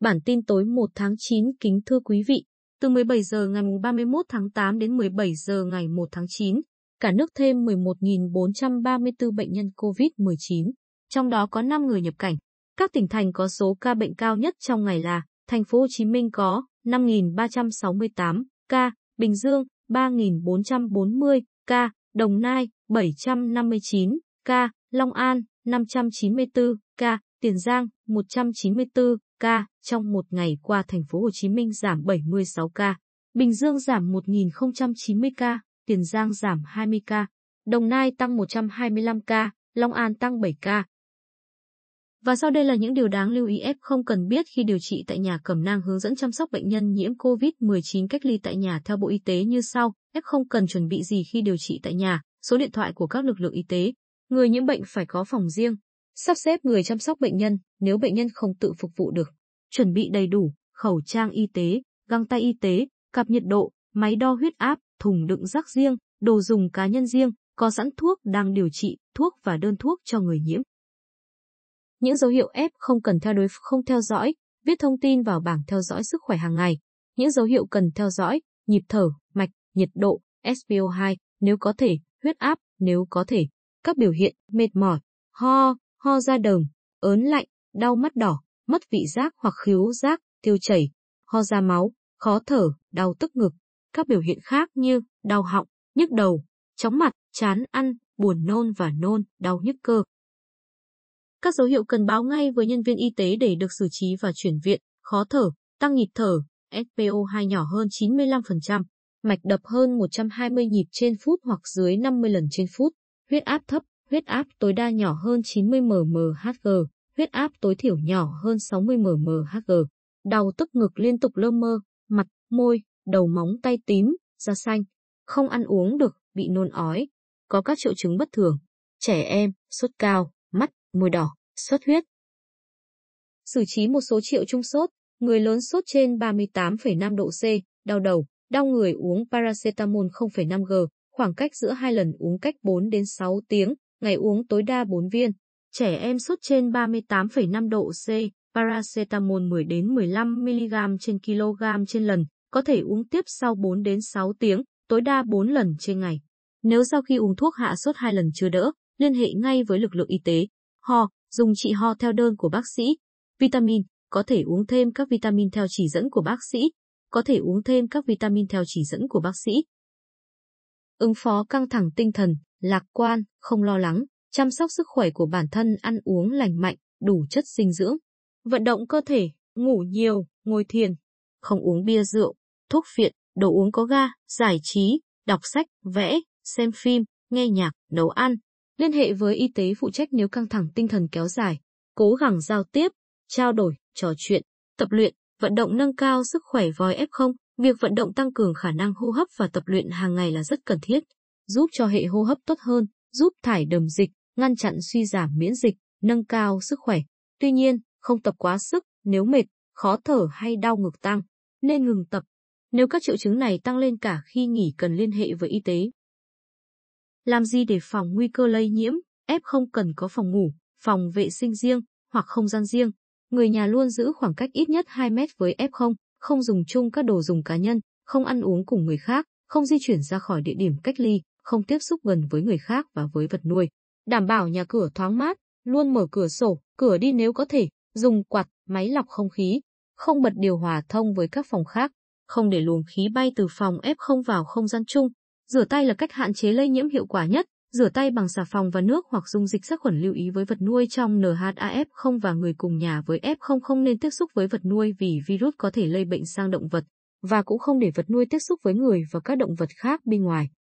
Bản tin tối 1 tháng 9 kính thưa quý vị, từ 17 giờ ngày 31 tháng 8 đến 17 giờ ngày 1 tháng 9, cả nước thêm 11.434 bệnh nhân COVID-19, trong đó có 5 người nhập cảnh. Các tỉnh thành có số ca bệnh cao nhất trong ngày là Thành phố Hồ Chí Minh có 5.368 ca, Bình Dương 3.440 ca, Đồng Nai 759 ca, Long An 594 ca, Tiền Giang 194 ca, trong một ngày qua thành phố Hồ Chí Minh giảm 76 ca, Bình Dương giảm 1.090 ca, Tiền Giang giảm 20 ca, Đồng Nai tăng 125 ca, Long An tăng 7 ca. Và sau đây là những điều đáng lưu ý F không cần biết khi điều trị tại nhà cẩm nang hướng dẫn chăm sóc bệnh nhân nhiễm COVID-19 cách ly tại nhà theo Bộ Y tế như sau. F không cần chuẩn bị gì khi điều trị tại nhà, số điện thoại của các lực lượng y tế. Người nhiễm bệnh phải có phòng riêng, Sắp xếp người chăm sóc bệnh nhân nếu bệnh nhân không tự phục vụ được. Chuẩn bị đầy đủ, khẩu trang y tế, găng tay y tế, cặp nhiệt độ, máy đo huyết áp, thùng đựng rác riêng, đồ dùng cá nhân riêng, có sẵn thuốc đang điều trị, thuốc và đơn thuốc cho người nhiễm. Những dấu hiệu F không cần theo đối không theo dõi, viết thông tin vào bảng theo dõi sức khỏe hàng ngày. Những dấu hiệu cần theo dõi, nhịp thở, mạch, nhiệt độ, SpO2, nếu có thể, huyết áp, nếu có thể. Các biểu hiện, mệt mỏi, ho, ho ra đờm, ớn lạnh, đau mắt đỏ, mất vị giác hoặc khứu giác, tiêu chảy, ho ra máu, khó thở, đau tức ngực. Các biểu hiện khác như đau họng, nhức đầu, chóng mặt, chán ăn, buồn nôn và nôn, đau nhức cơ. Các dấu hiệu cần báo ngay với nhân viên y tế để được xử trí và chuyển viện, khó thở, tăng nhịp thở, SpO2 nhỏ hơn 95%, mạch đập hơn 120 nhịp trên phút hoặc dưới 50 lần trên phút, huyết áp thấp, huyết áp tối đa nhỏ hơn 90 mmHg, huyết áp tối thiểu nhỏ hơn 60 mmHg, đau tức ngực liên tục lơ mơ, mặt, môi, đầu móng tay tím, da xanh, không ăn uống được, bị nôn ói, có các triệu chứng bất thường, trẻ em, sốt cao, mắt, môi đỏ, xuất huyết. Xử trí một số triệu trung sốt, người lớn sốt trên 38,5 độ C, đau đầu, đau người uống paracetamol 0,5G, khoảng cách giữa hai lần uống cách 4 đến 6 tiếng, ngày uống tối đa 4 viên. Trẻ em sốt trên 38,5 độ C, paracetamol 10 đến 15 mg trên kg trên lần, có thể uống tiếp sau 4 đến 6 tiếng, tối đa 4 lần trên ngày. Nếu sau khi uống thuốc hạ sốt 2 lần chưa đỡ, liên hệ ngay với lực lượng y tế. Ho, dùng trị ho theo đơn của bác sĩ. Vitamin, có thể uống thêm các vitamin theo chỉ dẫn của bác sĩ. Có thể uống thêm các vitamin theo chỉ dẫn của bác sĩ ứng phó căng thẳng tinh thần, lạc quan, không lo lắng, chăm sóc sức khỏe của bản thân ăn uống lành mạnh, đủ chất dinh dưỡng, vận động cơ thể, ngủ nhiều, ngồi thiền, không uống bia rượu, thuốc phiện, đồ uống có ga, giải trí, đọc sách, vẽ, xem phim, nghe nhạc, nấu ăn, liên hệ với y tế phụ trách nếu căng thẳng tinh thần kéo dài, cố gắng giao tiếp, trao đổi, trò chuyện, tập luyện, vận động nâng cao sức khỏe voi F0, Việc vận động tăng cường khả năng hô hấp và tập luyện hàng ngày là rất cần thiết, giúp cho hệ hô hấp tốt hơn, giúp thải đờm dịch, ngăn chặn suy giảm miễn dịch, nâng cao sức khỏe. Tuy nhiên, không tập quá sức nếu mệt, khó thở hay đau ngực tăng, nên ngừng tập. Nếu các triệu chứng này tăng lên cả khi nghỉ cần liên hệ với y tế. Làm gì để phòng nguy cơ lây nhiễm? f không cần có phòng ngủ, phòng vệ sinh riêng hoặc không gian riêng. Người nhà luôn giữ khoảng cách ít nhất 2 mét với F0 không dùng chung các đồ dùng cá nhân, không ăn uống cùng người khác, không di chuyển ra khỏi địa điểm cách ly, không tiếp xúc gần với người khác và với vật nuôi. Đảm bảo nhà cửa thoáng mát, luôn mở cửa sổ, cửa đi nếu có thể, dùng quạt, máy lọc không khí, không bật điều hòa thông với các phòng khác, không để luồng khí bay từ phòng F0 vào không gian chung. Rửa tay là cách hạn chế lây nhiễm hiệu quả nhất, Rửa tay bằng xà phòng và nước hoặc dung dịch sát khuẩn lưu ý với vật nuôi trong NHAF0 và người cùng nhà với F0 không nên tiếp xúc với vật nuôi vì virus có thể lây bệnh sang động vật và cũng không để vật nuôi tiếp xúc với người và các động vật khác bên ngoài.